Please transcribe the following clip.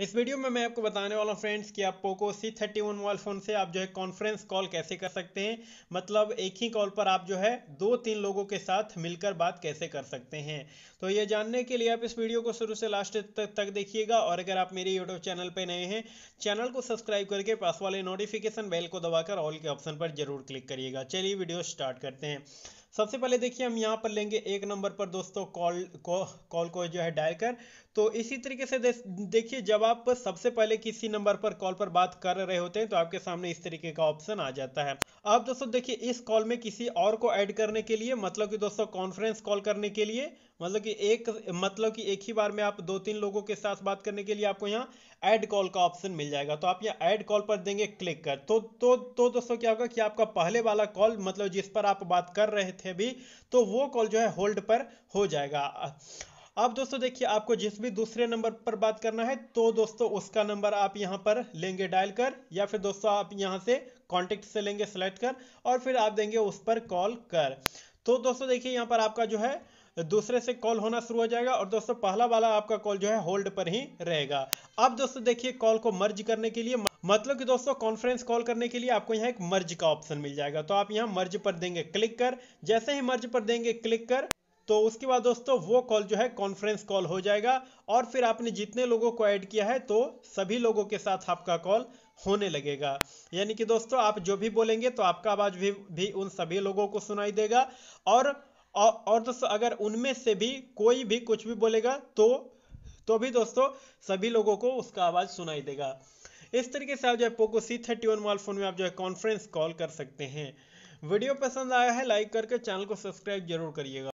इस वीडियो में मैं आपको बताने वाला हूँ फ्रेंड्स कि आप Poco C thirty one mobile phone से आप जो है कॉन्फ्रेंस कॉल कैसे कर सकते हैं मतलब एक ही कॉल पर आप जो है दो तीन लोगों के साथ मिलकर बात कैसे कर सकते हैं तो ये जानने के लिए आप इस वीडियो को शुरू से लास्ट तक तक देखिएगा और अगर आप मेरे यूट्यूब चैनल पर नए हैं चैनल को सब्सक्राइब करके पास वाले नोटिफिकेशन बेल को दबाकर ऑल के ऑप्शन पर जरूर क्लिक करिएगा चलिए वीडियो स्टार्ट करते हैं सबसे पहले देखिए हम यहाँ पर लेंगे एक नंबर पर दोस्तों कॉल कॉल को, को जो है डायल कर तो इसी तरीके से देखिए जब आप सबसे पहले किसी नंबर पर कॉल पर बात कर रहे होते हैं तो आपके सामने इस तरीके का ऑप्शन आ जाता है अब दोस्तों देखिए इस कॉल में किसी और को ऐड करने के लिए मतलब कि दोस्तों कॉन्फ्रेंस कॉल करने के लिए मतलब कि एक मतलब कि एक ही बार में आप दो तीन लोगों के साथ बात करने के लिए आपको यहाँ ऐड कॉल का ऑप्शन मिल जाएगा तो आप यहाँ ऐड कॉल पर देंगे क्लिक कर तो तो तो दोस्तों क्या होगा कि आपका पहले वाला कॉल मतलब जिस पर आप बात कर रहे थे भी तो वो कॉल जो है होल्ड पर हो जाएगा अब दोस्तों देखिए आपको जिस भी दूसरे नंबर पर बात करना है तो दोस्तों उसका नंबर आप यहां पर लेंगे डायल कर या फिर दोस्तों आप यहाँ से कॉन्टेक्ट से लेंगे सेलेक्ट कर और फिर आप देंगे उस पर कॉल कर तो दोस्तों देखिए यहां पर आपका जो है दूसरे से कॉल होना शुरू हो जाएगा और दोस्तों पहला वाला आपका कॉल जो है होल्ड पर ही रहेगा अब दोस्तों देखिए कॉल को मर्ज करने के लिए मतलब कि दोस्तों कॉन्फ्रेंस कॉल करने के लिए आपको यहाँ एक मर्ज का ऑप्शन मिल जाएगा तो आप यहाँ मर्ज पर देंगे क्लिक कर जैसे ही मर्ज पर देंगे क्लिक कर तो उसके बाद दोस्तों वो कॉल जो है कॉन्फ्रेंस कॉल हो जाएगा और फिर आपने जितने लोगों को ऐड किया है तो सभी लोगों के साथ आपका कॉल होने लगेगा यानी कि दोस्तों आप जो भी बोलेंगे तो आपका आवाज़ भी भी उन सभी लोगों को सुनाई देगा और और दोस्तों अगर उनमें से भी कोई भी कुछ भी बोलेगा तो तो भी दोस्तों सभी लोगों को उसका आवाज़ सुनाई देगा इस तरीके से आप जो है Poco C thirty one mobile phone में आप जो है कॉन्फ्रेंस कॉल कर सकते हैं वीडियो पसंद आया है लाइक करके चैनल को सब्सक्राइब जरूर करिएगा